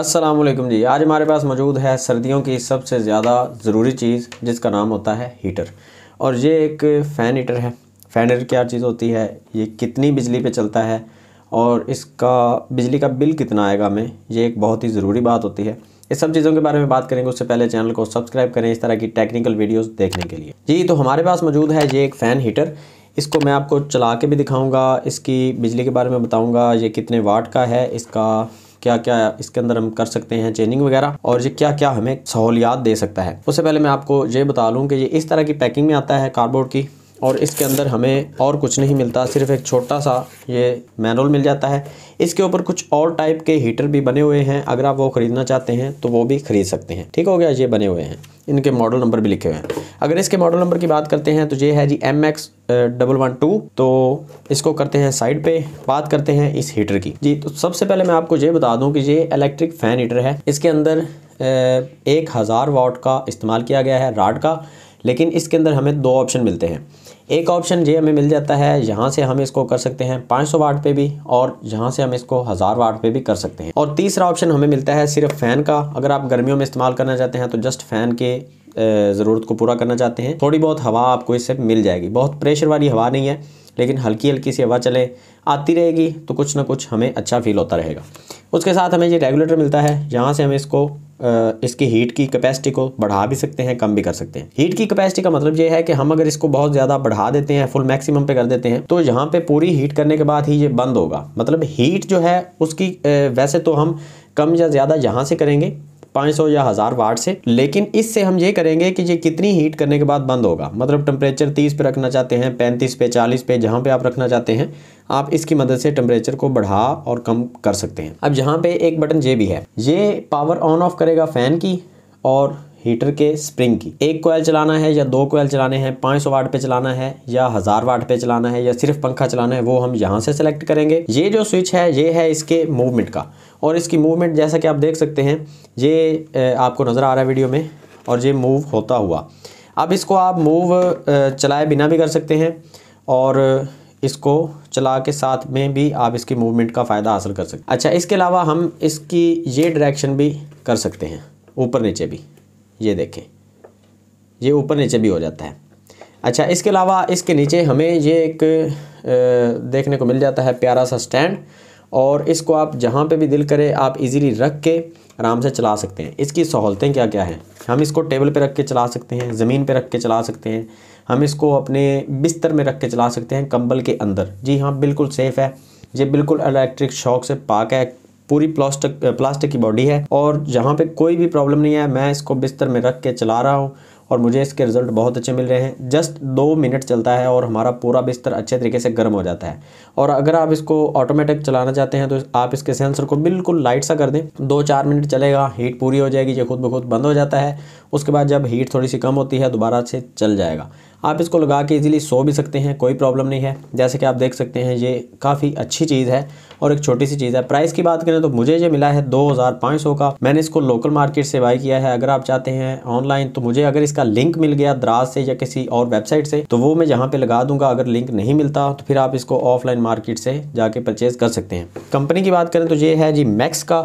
असलम जी आज हमारे पास मौजूद है सर्दियों की सबसे ज़्यादा ज़रूरी चीज़ जिसका नाम होता है हीटर और ये एक फ़ैन हीटर है फ़ैन हीटर क्या चीज़ होती है ये कितनी बिजली पे चलता है और इसका बिजली का बिल कितना आएगा हमें ये एक बहुत ही ज़रूरी बात होती है इस सब चीज़ों के बारे में बात करेंगे उससे पहले चैनल को सब्सक्राइब करें इस तरह की टेक्निकल वीडियोज़ देखने के लिए जी तो हमारे पास मौजूद है ये एक फ़ैन हीटर इसको मैं आपको चला के भी दिखाऊंगा इसकी बिजली के बारे में बताऊंगा ये कितने वाट का है इसका क्या क्या इसके अंदर हम कर सकते हैं चेंजिंग वगैरह और ये क्या क्या हमें सहूलियात दे सकता है उससे पहले मैं आपको ये बता लूँ कि ये इस तरह की पैकिंग में आता है कार्डबोर्ड की और इसके अंदर हमें और कुछ नहीं मिलता सिर्फ एक छोटा सा ये मैनुअल मिल जाता है इसके ऊपर कुछ और टाइप के हीटर भी बने हुए हैं अगर आप वो ख़रीदना चाहते हैं तो वो भी ख़रीद सकते हैं ठीक हो गया ये बने हुए हैं इनके मॉडल नंबर भी लिखे हुए हैं अगर इसके मॉडल नंबर की बात करते हैं तो ये है G M X double one two तो इसको करते हैं साइड पे बात करते हैं इस हीटर की जी तो सबसे पहले मैं आपको ये बता दूं कि ये इलेक्ट्रिक फ़ैन हीटर है इसके अंदर एक हज़ार वाट का इस्तेमाल किया गया है राड का लेकिन इसके अंदर हमें दो ऑप्शन मिलते हैं एक ऑप्शन ये हमें मिल जाता है यहाँ से हम इसको कर सकते हैं 500 वाट पे भी और यहाँ से हम इसको हज़ार वाट पे भी कर सकते हैं और तीसरा ऑप्शन हमें मिलता है सिर्फ फ़ैन का अगर आप गर्मियों में इस्तेमाल करना चाहते हैं तो जस्ट फ़ैन के ज़रूरत को पूरा करना चाहते हैं थोड़ी बहुत हवा आपको इससे मिल जाएगी बहुत प्रेशर वाली हवा नहीं है लेकिन हल्की हल्की सी हवा चले आती रहेगी तो कुछ ना कुछ हमें अच्छा फील होता रहेगा उसके साथ हमें ये रेगुलेटर मिलता है यहाँ से हम इसको इसकी हीट की कैपेसिटी को बढ़ा भी सकते हैं कम भी कर सकते हैं हीट की कैपेसिटी का मतलब ये है कि हम अगर इसको बहुत ज़्यादा बढ़ा देते हैं फुल मैक्सिमम पे कर देते हैं तो यहाँ पे पूरी हीट करने के बाद ही ये बंद होगा मतलब हीट जो है उसकी वैसे तो हम कम या ज़्यादा यहाँ से करेंगे 500 या हज़ार वाट से लेकिन इससे हम ये करेंगे कि ये कितनी हीट करने के बाद बंद होगा मतलब टेम्परेचर तीस पे रखना चाहते हैं पैंतीस पे चालीस पे जहाँ पे आप रखना चाहते हैं आप इसकी मदद से टेम्परेचर को बढ़ा और कम कर सकते हैं अब यहाँ पे एक बटन ये भी है ये पावर ऑन ऑफ करेगा फ़ैन की और हीटर के स्प्रिंग की एक कोयल चलाना है या दो कोयल चलाने हैं 500 वाट पे चलाना है या हज़ार वाट पे चलाना है या सिर्फ पंखा चलाना है वो हम यहाँ से सेलेक्ट करेंगे ये जो स्विच है ये है इसके मूवमेंट का और इसकी मूवमेंट जैसा कि आप देख सकते हैं ये आपको नज़र आ रहा है वीडियो में और ये मूव होता हुआ अब इसको आप मूव चलाए बिना भी कर सकते हैं और इसको चला के साथ में भी आप इसकी मूवमेंट का फ़ायदा हासिल कर सकते हैं अच्छा इसके अलावा हम इसकी ये डायरेक्शन भी कर सकते हैं ऊपर नीचे भी ये देखें ये ऊपर नीचे भी हो जाता है अच्छा इसके अलावा इसके नीचे हमें ये एक देखने को मिल जाता है प्यारा सा स्टैंड और इसको आप जहाँ पे भी दिल करें आप इजीली रख के आराम से चला सकते हैं इसकी सहूलतें क्या क्या हैं हम इसको टेबल पे रख के चला सकते हैं ज़मीन पे रख के चला सकते हैं हम इसको अपने बिस्तर में रख के चला सकते हैं कंबल के अंदर जी हाँ बिल्कुल सेफ़ है ये बिल्कुल इलेक्ट्रिक शॉक से पाक है पूरी प्लास्टिक प्लास्टिक की बॉडी है और जहाँ पे कोई भी प्रॉब्लम नहीं है मैं इसको बिस्तर में रख के चला रहा हूँ और मुझे इसके रिज़ल्ट बहुत अच्छे मिल रहे हैं जस्ट दो मिनट चलता है और हमारा पूरा बिस्तर अच्छे तरीके से गर्म हो जाता है और अगर आप इसको ऑटोमेटिक चलाना चाहते हैं तो आप इसके सेंसर को बिल्कुल लाइट सा कर दें दो चार मिनट चलेगा हीट पूरी हो जाएगी ये खुद ब खुद बंद हो जाता है उसके बाद जब हीट थोड़ी सी कम होती है दोबारा से चल जाएगा आप इसको लगा के इजीली सो भी सकते हैं कोई प्रॉब्लम नहीं है जैसे कि आप देख सकते हैं ये काफ़ी अच्छी चीज़ है और एक छोटी सी चीज़ है प्राइस की बात करें तो मुझे ये मिला है 2500 का मैंने इसको लोकल मार्केट से बाई किया है अगर आप चाहते हैं ऑनलाइन तो मुझे अगर इसका लिंक मिल गया द्रास से या किसी और वेबसाइट से तो वो मैं यहाँ पर लगा दूंगा अगर लिंक नहीं मिलता तो फिर आप इसको ऑफलाइन मार्केट से जाके परचेज़ कर सकते हैं कंपनी की बात करें तो ये है जी मैक्स का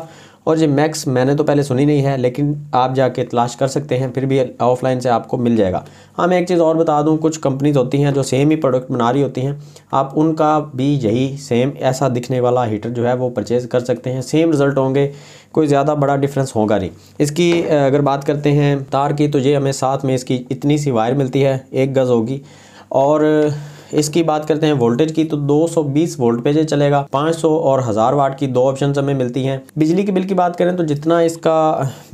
और ये मैक्स मैंने तो पहले सुनी नहीं है लेकिन आप जाके तलाश कर सकते हैं फिर भी ऑफलाइन से आपको मिल जाएगा हाँ मैं एक चीज़ और बता दूँ कुछ कंपनीज होती हैं जो सेम ही प्रोडक्ट बना रही होती हैं आप उनका भी यही सेम ऐसा दिखने वाला हीटर जो है वो परचेज़ कर सकते हैं सेम रिज़ल्ट होंगे कोई ज़्यादा बड़ा डिफरेंस होगा नहीं इसकी अगर बात करते हैं तार की तो ये हमें साथ में इसकी इतनी सी वायर मिलती है एक गज़ होगी और इसकी बात करते हैं वोल्टेज की तो 220 वोल्ट पे चलेगा 500 और हज़ार वाट की दो ऑप्शन हमें मिलती हैं बिजली के बिल की बात करें तो जितना इसका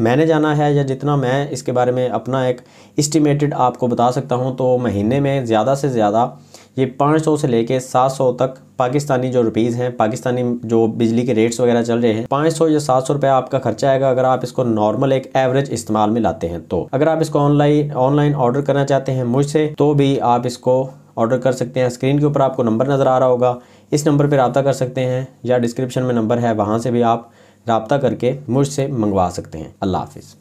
मैंने जाना है या जितना मैं इसके बारे में अपना एक इस्टीमेटेड आपको बता सकता हूँ तो महीने में ज़्यादा से ज़्यादा ये 500 से लेके 700 तक पाकिस्तानी जो रुपीज़ हैं पाकिस्तानी जो बिजली के रेट्स वगैरह चल रहे हैं 500 या 700 रुपया आपका खर्चा आएगा अगर आप इसको नॉर्मल एक एवरेज इस्तेमाल में लाते हैं तो अगर आप इसको ऑनलाइन ऑनलाइन ऑर्डर करना चाहते हैं मुझसे तो भी आप इसको ऑर्डर कर सकते हैं स्क्रीन के ऊपर आपको नंबर नज़र आ रहा होगा इस नंबर पर रबता कर सकते हैं या डिस्क्रिप्शन में नंबर है वहाँ से भी आप रबता करके मुझसे मंगवा सकते हैं अल्लाह हाफिज़